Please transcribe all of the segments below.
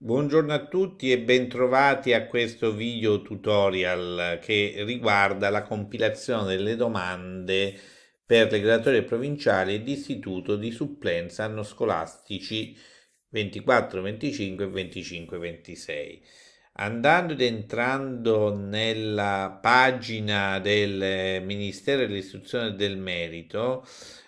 Buongiorno a tutti e bentrovati a questo video tutorial che riguarda la compilazione delle domande per le graduatorie provinciali di istituto di supplenza anno scolastici 24-25 e 25-26. Andando ed entrando nella pagina del Ministero dell'Istruzione del Merito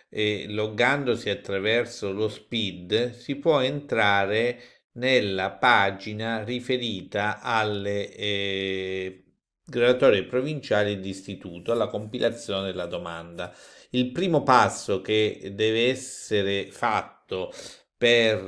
e eh, loggandosi attraverso lo SPID si può entrare nella pagina riferita alle eh, graduatorie provinciali d'istituto, alla compilazione della domanda. Il primo passo che deve essere fatto per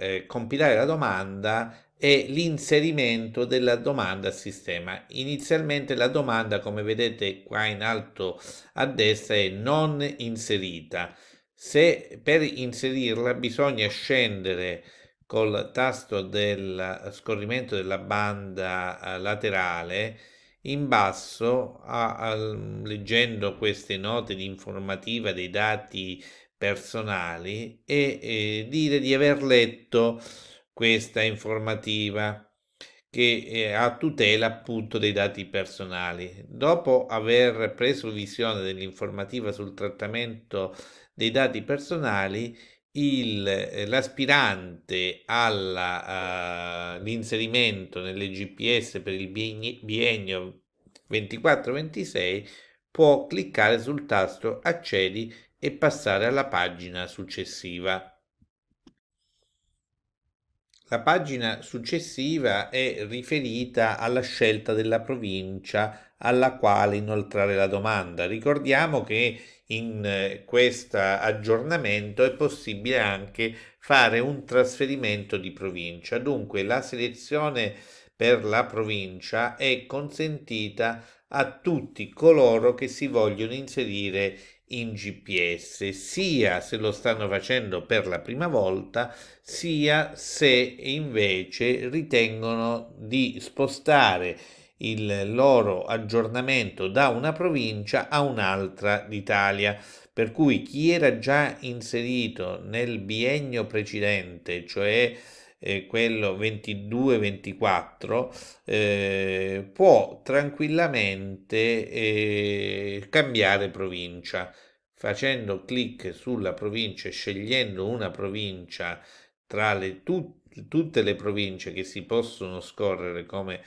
eh, compilare la domanda è l'inserimento della domanda al sistema. Inizialmente la domanda, come vedete qua in alto a destra, è non inserita. Se per inserirla bisogna scendere col tasto del scorrimento della banda eh, laterale in basso, a, a, leggendo queste note di informativa dei dati personali e, e dire di aver letto questa informativa che è eh, a tutela appunto dei dati personali. Dopo aver preso visione dell'informativa sul trattamento dei dati personali, eh, l'aspirante all'inserimento eh, uh, nelle GPS per il biennio 24-26 può cliccare sul tasto accedi e passare alla pagina successiva. La pagina successiva è riferita alla scelta della provincia alla quale inoltrare la domanda. Ricordiamo che in eh, questo aggiornamento è possibile anche fare un trasferimento di provincia, dunque la selezione per la provincia è consentita a tutti coloro che si vogliono inserire in GPS, sia se lo stanno facendo per la prima volta, sia se invece ritengono di spostare il loro aggiornamento da una provincia a un'altra d'Italia. Per cui chi era già inserito nel biennio precedente, cioè eh, quello 22-24, eh, può tranquillamente eh, cambiare provincia. Facendo clic sulla provincia e scegliendo una provincia tra le, tu, tutte le province che si possono scorrere come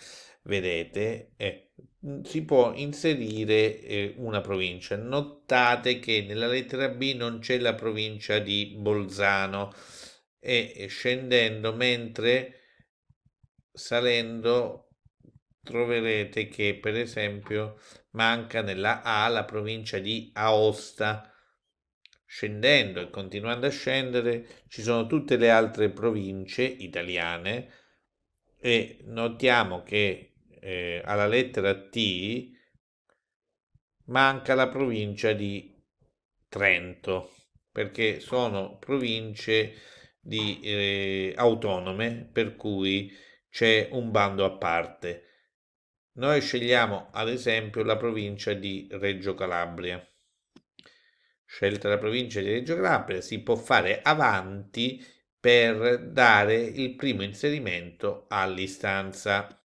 vedete eh, mm, si può inserire eh, una provincia notate che nella lettera B non c'è la provincia di Bolzano e scendendo mentre salendo troverete che per esempio manca nella A la provincia di Aosta scendendo e continuando a scendere ci sono tutte le altre province italiane e notiamo che eh, alla lettera T manca la provincia di Trento perché sono province di, eh, autonome per cui c'è un bando a parte. Noi scegliamo ad esempio la provincia di Reggio Calabria. Scelta la provincia di Reggio Calabria si può fare avanti per dare il primo inserimento all'istanza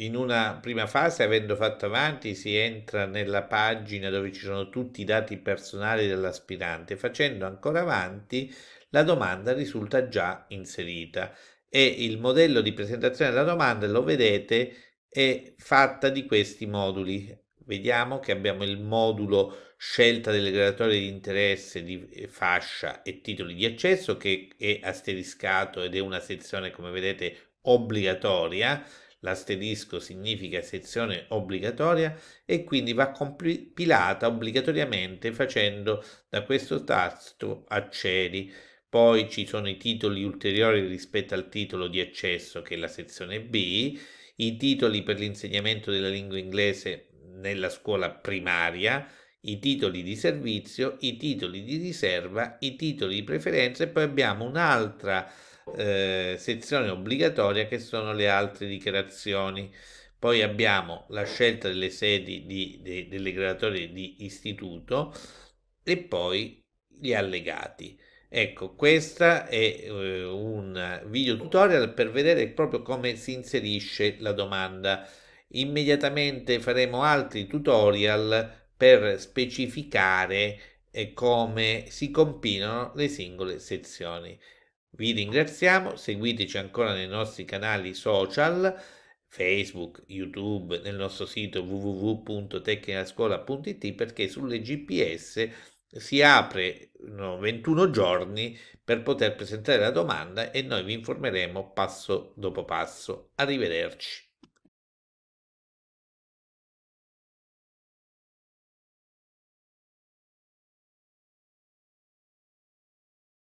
in una prima fase, avendo fatto avanti, si entra nella pagina dove ci sono tutti i dati personali dell'aspirante. Facendo ancora avanti, la domanda risulta già inserita e il modello di presentazione della domanda, lo vedete, è fatta di questi moduli. Vediamo che abbiamo il modulo scelta delle graduatorie di interesse di eh, fascia e titoli di accesso che è asteriscato ed è una sezione, come vedete, obbligatoria L'asterisco significa sezione obbligatoria e quindi va compilata obbligatoriamente facendo da questo tasto accedi. Poi ci sono i titoli ulteriori rispetto al titolo di accesso che è la sezione B, i titoli per l'insegnamento della lingua inglese nella scuola primaria, i titoli di servizio, i titoli di riserva, i titoli di preferenza e poi abbiamo un'altra eh, sezione obbligatoria che sono le altre dichiarazioni. Poi abbiamo la scelta delle sedi di, de, delle graduatorie di istituto e poi gli allegati. Ecco, questo è eh, un video tutorial per vedere proprio come si inserisce la domanda. Immediatamente faremo altri tutorial per specificare eh, come si compilano le singole sezioni. Vi ringraziamo, seguiteci ancora nei nostri canali social, Facebook, YouTube, nel nostro sito www.tecnicascuola.it perché sulle GPS si aprono 21 giorni per poter presentare la domanda e noi vi informeremo passo dopo passo. Arrivederci.